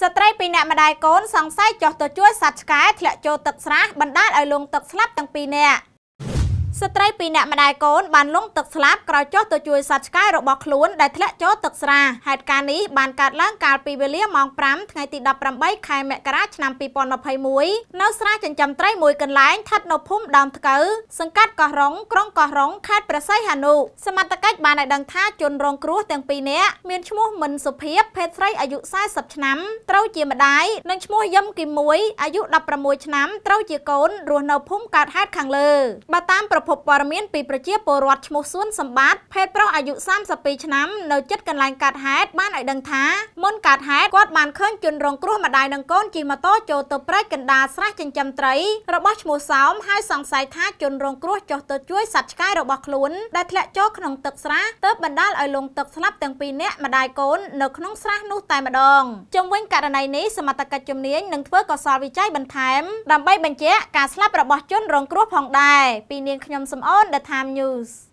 ស្ត្រីពីរនាក់ម្ដាយកូនសង្ស័យចោះទៅជួយសត្វឆ្កែធ្លាក់ចូលទឹកស្រះបណ្ដាលឲ្យលងទឹកស្លាប់ទាំងពីរនាក់ស្ត្រីពីរនាក់ម្ដាយកូនបានលង់ទឹកស្លាប់ក្រោយចុះទៅជួយសត្វឆ្កែរបស់ខ្លួន ដែលធ្លាក់ចូលទឹកស្រាហេតុការណ៍នេះបានកើតឡើងកាលពីវេលាម៉ោង5ថ្ងៃទី18ខែមករាឆ្នាំ2021នៅស្រះចិញ្ចឹមត្រីមួយកន្លែងស្ថិតនៅភូមិដើមថ្កូវសង្កាត់កោះរងក្រុងកោះរងខេត្តព្រះសីហនុសមត្ថកិច្ចបានឲ្យដឹងថាជនរងគ្រោះទាំងពីរនាក់មានឈ្មោះមិនសុភាពភេទស្រីអាយុ40ឆ្នាំត្រូវជាម្ដាយនិងឈ្មោះយឹមគីមួយអាយុ16ឆ្នាំត្រូវជាកូនរស់នៅភូមិកើតហេតុខាងលើបើតាមប្រពភពព័ត៌មានពីប្រជាពលរដ្ឋឈ្មោះសួនសម្បត្តិភេទប្រុសអាយុ32ឆ្នាំនៅជិតកន្លែងកើតហេតុបានឲ្យដឹងថាមុនកើតហេតុគាត់បានឃើញជនរងគ្រោះម្ដាយនិងកូនជិះម៉ូតូចូលទៅព្រៃកណ្ដាលស្រះចិញ្ចឹមត្រីរបស់ឈ្មោះសោមហើយសង្ស័យថាជនរងគ្រោះចុះទៅជួយសត្វឆ្កែរបស់ខ្លួនដែលធ្លាក់ចូលក្នុងទឹកស្រះទើបបណ្ដាលឲ្យលង់ទឹកស្លាប់ទាំងពីរនាក់ម្ដាយកូននៅក្នុងស្រះនោះតែម្ដងជំវិញករណីនេះសមត្ថកិច្ចជំនាញនឹងធ្វើកសលវិច័យបន្ថែមដើម្បីបញ្ជាក់ការស្លាប់របស់ជនរងគ្រោះផងដែរពីនាងខ្ញុំ on The Time News